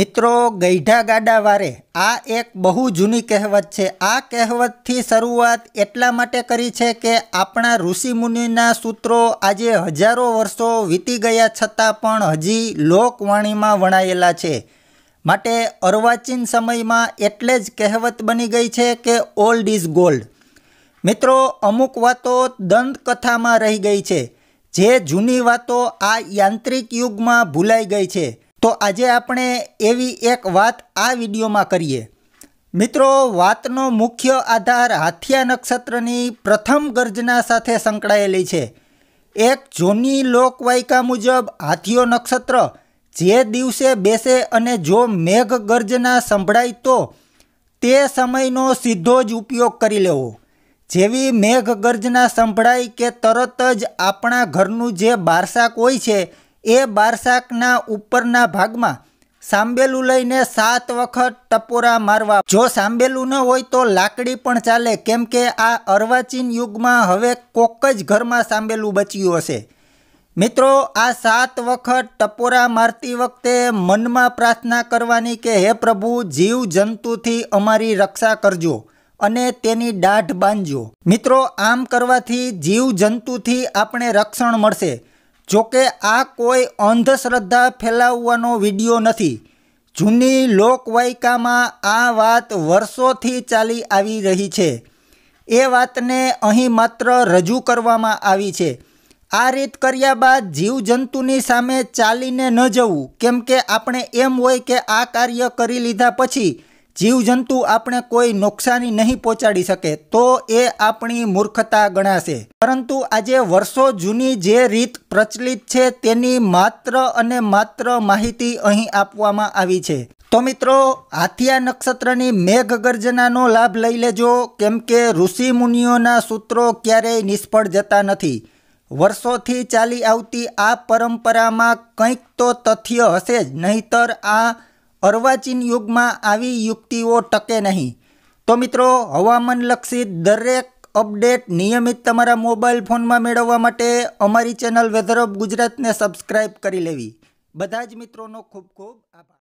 મિત્રો ગઈઢા ગાડા વારે આ એક બહુ જૂની કહેવત છે આ કહેવતથી શરૂઆત એટલા માટે કરી છે કે આપણા ઋષિમુનિના સૂત્રો આજે હજારો વર્ષો વીતી ગયા છતાં પણ હજી લોકવાણીમાં વણાયેલા છે માટે અર્વાચીન સમયમાં એટલે જ કહેવત બની ગઈ છે કે ઓલ્ડ ઇઝ ગોલ્ડ મિત્રો અમુક વાતો દંતકથામાં રહી ગઈ છે જે જૂની વાતો આ યાંત્રિક યુગમાં ભૂલાઈ ગઈ છે તો આજે આપણે એવી એક વાત આ વિડીયોમાં કરીએ મિત્રો વાતનો મુખ્ય આધાર હાથિયા નક્ષત્રની પ્રથમ ગર્જના સાથે સંકળાયેલી છે એક જૂની લોકવાયકા મુજબ હાથીઓ નક્ષત્ર જે દિવસે બેસે અને જો મેઘ ગર્જના સંભળાય તો તે સમયનો સીધો જ ઉપયોગ કરી લેવો જેવી મેઘ ગર્જના સંભળાય કે તરત જ આપણા ઘરનું જે બારસાક હોય છે એ બારસાકના ઉપરના ભાગમાં સાંબેલું લઈને સાત વખત ટપોરા મારવા જો સાંબેલું ન હોય તો લાકડી પણ ચાલે કેમ કે આ અર્વાચીન યુગમાં હવે કોક જ ઘરમાં સાંબેલું બચ્યું હશે મિત્રો આ સાત વખત ટપોરા મારતી વખતે મનમાં પ્રાર્થના કરવાની કે હે પ્રભુ જીવ જંતુથી અમારી રક્ષા કરજો અને તેની દાઢ બાંધજો મિત્રો આમ કરવાથી જીવ જંતુથી આપણે રક્ષણ મળશે જોકે આ કોઈ અંધશ્રદ્ધા ફેલાવવાનો વિડીયો નથી જૂની લોકવાયકામાં આ વાત વર્ષોથી ચાલી આવી રહી છે એ વાતને અહીં માત્ર રજૂ કરવામાં આવી છે આ રીત કર્યા બાદ જીવજંતુની સામે ચાલીને ન જવું કેમ કે આપણે એમ હોય કે આ કાર્ય કરી લીધા પછી જીવજંતુ આપણે કોઈ નુકસાની નહીં પહોંચાડી શકે તો એ આપણી મૂર્ખતા ગણાશે પરંતુ આજે વર્ષો જૂની જે રીત પ્રચલિત છે તેની માત્ર અને માત્ર માહિતી અહીં આપવામાં આવી છે તો મિત્રો હાથિયા નક્ષત્રની મેઘ ગર્જનાનો લાભ લઈ લેજો કેમ કે ઋષિ મુનિઓના સૂત્રો ક્યારેય નિષ્ફળ જતા નથી વર્ષોથી ચાલી આવતી આ પરંપરામાં કંઈક તો તથ્ય હશે જ નહીતર આ અર્વાચીન યુગમાં આવી યુક્તિઓ ટકે નહીં તો મિત્રો હવામાનલક્ષી દરેક અપડેટ નિયમિત તમારા મોબાઈલ ફોનમાં મેળવવા માટે અમારી ચેનલ વેધર ઓફ ગુજરાતને સબસ્ક્રાઇબ કરી લેવી બધા જ મિત્રોનો ખૂબ ખૂબ આભાર